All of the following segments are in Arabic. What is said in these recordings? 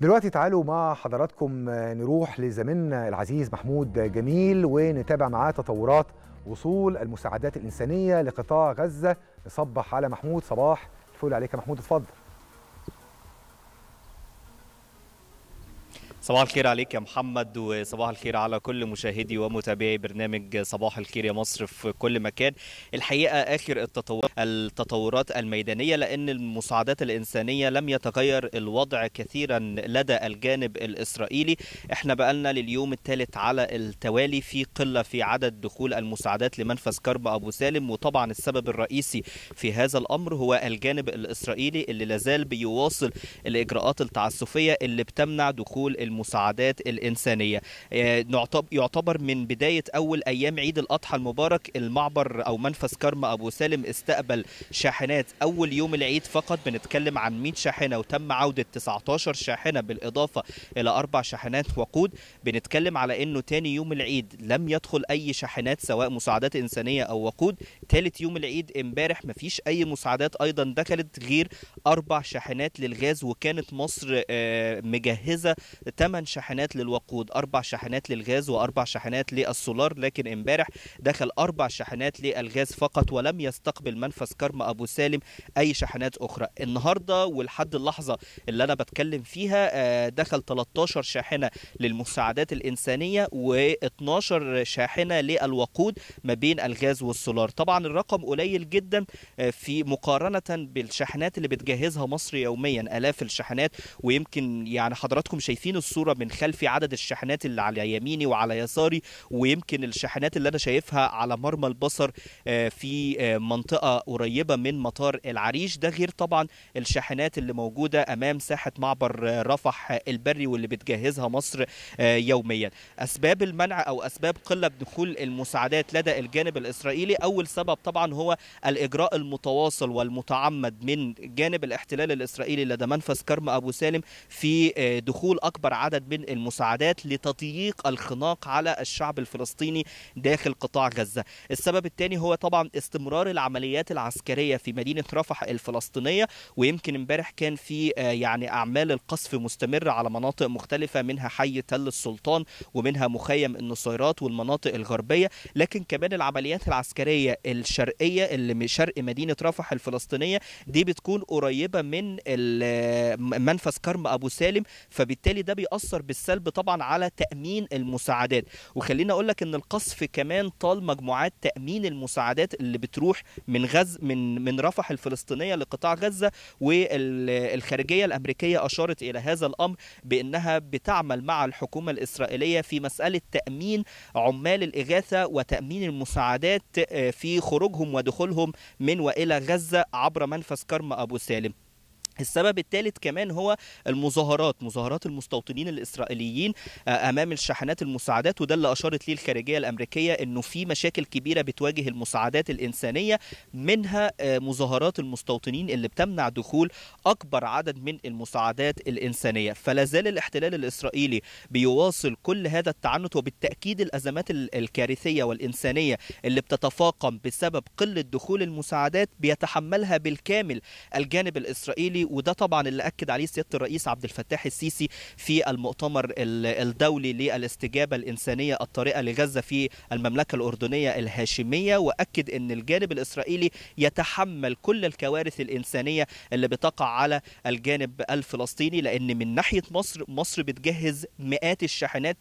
دلوقتي تعالوا مع حضراتكم آه، نروح لزميلنا العزيز محمود جميل ونتابع معاه تطورات وصول المساعدات الإنسانية لقطاع غزة نصبح على محمود صباح الفل عليك يا محمود اتفضل صباح الخير عليك يا محمد وصباح الخير على كل مشاهدي ومتابعي برنامج صباح الخير يا مصر في كل مكان الحقيقه اخر التطور التطورات الميدانيه لان المساعدات الانسانيه لم يتغير الوضع كثيرا لدى الجانب الاسرائيلي احنا بقالنا لليوم الثالث على التوالي في قله في عدد دخول المساعدات لمنفذ كرب ابو سالم وطبعا السبب الرئيسي في هذا الامر هو الجانب الاسرائيلي اللي لازال بيواصل الاجراءات التعسفيه اللي بتمنع دخول الم المساعدات الإنسانية آه، يعتبر من بداية أول أيام عيد الأضحى المبارك المعبر أو منفذ كرم أبو سالم استقبل شاحنات أول يوم العيد فقط بنتكلم عن 100 شاحنة وتم عودة 19 شاحنة بالإضافة إلى أربع شاحنات وقود بنتكلم على أنه تاني يوم العيد لم يدخل أي شاحنات سواء مساعدات إنسانية أو وقود ثالث يوم العيد امبارح مفيش اي مساعدات ايضا دخلت غير اربع شاحنات للغاز وكانت مصر آه، مجهزه ثمان شاحنات للوقود اربع شاحنات للغاز واربع شاحنات للسولار لكن امبارح دخل اربع شاحنات للغاز فقط ولم يستقبل منفذ كرم ابو سالم اي شاحنات اخرى النهارده ولحد اللحظه اللي انا بتكلم فيها آه، دخل 13 شاحنه للمساعدات الانسانيه و12 شاحنه للوقود ما بين الغاز والسولار طبعا طبعا الرقم قليل جدا آه، في مقارنه بالشحنات اللي بتجهزها مصر يوميا الاف الشحنات ويمكن يعني حضراتكم شايفين الصوره من خلفي عدد الشحنات اللي على يميني وعلى يساري ويمكن الشحنات اللي انا شايفها على مرمى البصر آه، في آه، منطقه قريبه من مطار العريش ده غير طبعا الشاحنات اللي موجوده امام ساحه معبر رفح البري واللي بتجهزها مصر يوميا اسباب المنع او اسباب قله دخول المساعدات لدى الجانب الاسرائيلي اول سبب السبب طبعا هو الإجراء المتواصل والمتعمد من جانب الاحتلال الإسرائيلي لدى منفذ كرم أبو سالم في آه، دخول أكبر عدد من المساعدات لتضييق الخناق على الشعب الفلسطيني داخل قطاع غزة السبب الثاني هو طبعا استمرار العمليات العسكرية في مدينة رفح الفلسطينية ويمكن امبارح كان في آه، يعني أعمال القصف مستمرة على مناطق مختلفة منها حي تل السلطان ومنها مخيم النصيرات والمناطق الغربية لكن كمان العمليات العسكرية الشرقيه اللي شرق مدينه رفح الفلسطينيه دي بتكون قريبه من منفذ كرم ابو سالم فبالتالي ده بيأثر بالسلب طبعا على تامين المساعدات وخليني اقول لك ان القصف كمان طال مجموعات تامين المساعدات اللي بتروح من غز من من رفح الفلسطينيه لقطاع غزه والخارجيه الامريكيه اشارت الى هذا الامر بانها بتعمل مع الحكومه الاسرائيليه في مساله تامين عمال الاغاثه وتامين المساعدات آه، في خروجهم ودخولهم من والى غزه عبر منفذ كرم ابو سالم السبب الثالث كمان هو المظاهرات مظاهرات المستوطنين الاسرائيليين آه، امام الشاحنات المساعدات وده اللي اشارت ليه الخارجيه الامريكيه انه في مشاكل كبيره بتواجه المساعدات الانسانيه منها آه، مظاهرات المستوطنين اللي بتمنع دخول اكبر عدد من المساعدات الانسانيه فلا زال الاحتلال الاسرائيلي بيواصل كل هذا التعنت وبالتاكيد الازمات الكارثيه والانسانيه اللي بتتفاقم بسبب قله دخول المساعدات بيتحملها بالكامل الجانب الاسرائيلي وده طبعا اللي اكد عليه سياده الرئيس عبد الفتاح السيسي في المؤتمر الدولي للاستجابه الانسانيه الطارئه لغزه في المملكه الاردنيه الهاشميه واكد ان الجانب الاسرائيلي يتحمل كل الكوارث الانسانيه اللي بتقع على الجانب الفلسطيني لان من ناحيه مصر مصر بتجهز مئات الشاحنات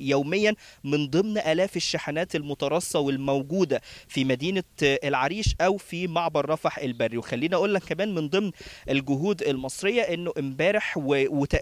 يوميا من ضمن الاف الشاحنات المترصه والموجوده في مدينه العريش او في معبر رفح البري وخليني اقول لك كمان من ضمن الجهود الجهود المصريه انه امبارح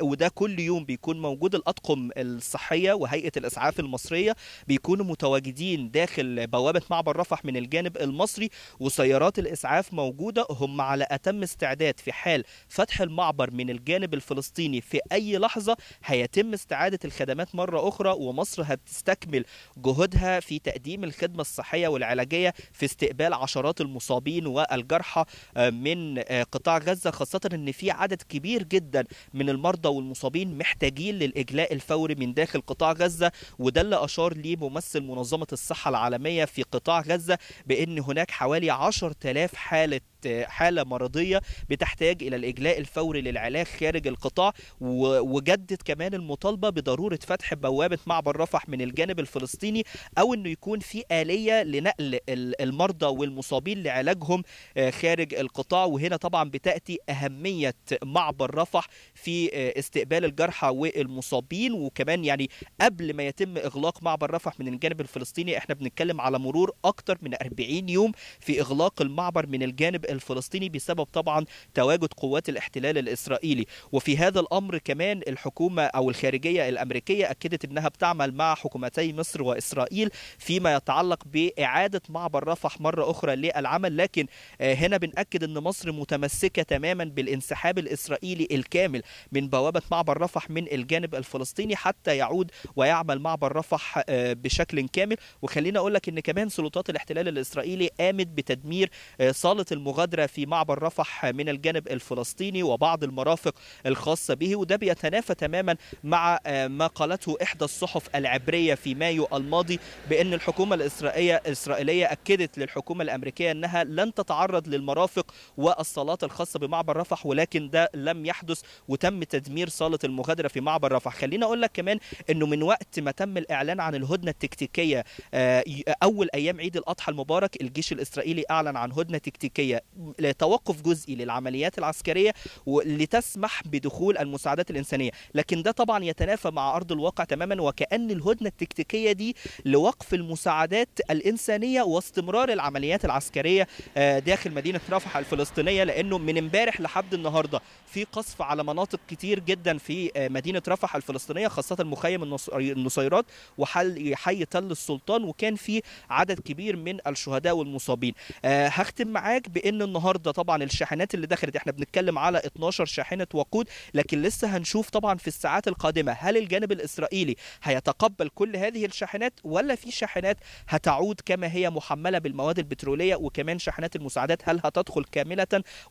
وده كل يوم بيكون موجود الاطقم الصحيه وهيئه الاسعاف المصريه بيكونوا متواجدين داخل بوابه معبر رفح من الجانب المصري وسيارات الاسعاف موجوده هم على اتم استعداد في حال فتح المعبر من الجانب الفلسطيني في اي لحظه هيتم استعاده الخدمات مره اخرى ومصر هتستكمل جهودها في تقديم الخدمه الصحيه والعلاجيه في استقبال عشرات المصابين والجرحى آه، من آه، قطاع غزه خاصه ان في عدد كبير جدا من المرضى والمصابين محتاجين للاجلاء الفوري من داخل قطاع غزه وده اللي اشار ليه ممثل منظمه الصحه العالميه في قطاع غزه بان هناك حوالي 10000 حاله حاله مرضيه بتحتاج الى الاجلاء الفوري للعلاج خارج القطاع وجدد كمان المطالبه بضروره فتح بوابه معبر رفح من الجانب الفلسطيني او انه يكون في اليه لنقل المرضى والمصابين لعلاجهم آه، خارج القطاع وهنا طبعا بتاتي اهميه معبر رفح في آه، استقبال الجرحى والمصابين وكمان يعني قبل ما يتم اغلاق معبر رفح من الجانب الفلسطيني احنا بنتكلم على مرور اكثر من 40 يوم في اغلاق المعبر من الجانب الفلسطيني بسبب طبعا تواجد قوات الاحتلال الاسرائيلي وفي هذا الامر كمان الحكومه او الخارجيه الامريكيه اكدت انها بتعمل مع حكومتي مصر واسرائيل فيما يتعلق باعاده معبر رفح مره اخرى للعمل لكن آه، هنا بناكد ان مصر متمسكه تماما بالانسحاب الاسرائيلي الكامل من بوابه معبر رفح من الجانب الفلسطيني حتى يعود ويعمل معبر رفح آه، بشكل كامل وخلينا اقول لك ان كمان سلطات الاحتلال الاسرائيلي قامت بتدمير آه، صاله المغ المغادرة في معبر رفح من الجانب الفلسطيني وبعض المرافق الخاصة به وده بيتنافى تماما مع آه، ما قالته إحدى الصحف العبرية في مايو الماضي بأن الحكومة الإسرائيلية الإسرائيلية أكدت للحكومة الأمريكية أنها لن تتعرض للمرافق والصالات الخاصة بمعبر رفح ولكن ده لم يحدث وتم تدمير صالة المغادرة في معبر رفح خلينا أقول لك كمان أنه من وقت ما تم الإعلان عن الهدنة التكتيكية آه، أول أيام عيد الأضحى المبارك الجيش الإسرائيلي أعلن عن هدنة تكتيكية لتوقف جزئي للعمليات العسكريه لتسمح بدخول المساعدات الانسانيه لكن ده طبعا يتنافى مع ارض الواقع تماما وكان الهدنه التكتيكيه دي لوقف المساعدات الانسانيه واستمرار العمليات العسكريه آه، داخل مدينه رفح الفلسطينيه لانه من امبارح لحد النهارده في قصف على مناطق كتير جدا في آه، مدينه رفح الفلسطينيه خاصه مخيم النصيرات وحي تل السلطان وكان في عدد كبير من الشهداء والمصابين آه، هختم معاك بان النهارده طبعا الشاحنات اللي دخلت احنا بنتكلم على 12 شاحنه وقود لكن لسه هنشوف طبعا في الساعات القادمه هل الجانب الاسرائيلي هيتقبل كل هذه الشاحنات ولا في شاحنات هتعود كما هي محمله بالمواد البتروليه وكمان شاحنات المساعدات هل هتدخل كامله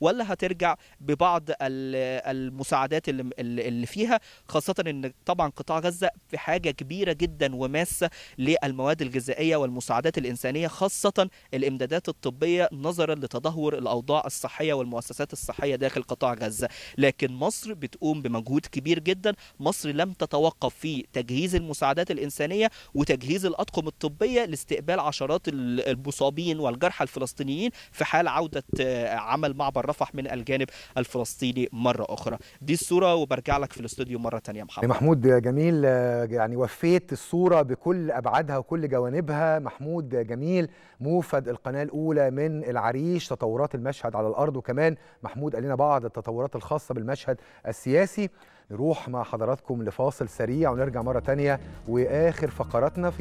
ولا هترجع ببعض ال المساعدات اللي, اللي فيها خاصة ان طبعا قطاع غزة في حاجة كبيرة جدا وماسة للمواد الغذائية والمساعدات الإنسانية خاصة الإمدادات الطبية نظرا لتدهور الأوضاع الصحية والمؤسسات الصحية داخل قطاع غزة لكن مصر بتقوم بمجهود كبير جدا مصر لم تتوقف في تجهيز المساعدات الإنسانية وتجهيز الأطقم الطبية لاستقبال عشرات المصابين والجرحى الفلسطينيين في حال عودة آه، عمل معبر رفح من الجانب الفلسطيني مره اخرى دي الصوره وبرجع لك في الاستوديو مره ثانيه محمد محمود جميل آه، يعني وفيت الصوره بكل ابعادها وكل جوانبها محمود جميل موفد القناه الاولى من العريش تطورات المشهد على الارض وكمان محمود قال لنا بعض التطورات الخاصه بالمشهد السياسي نروح مع حضراتكم لفاصل سريع ونرجع مره ثانيه واخر فقراتنا في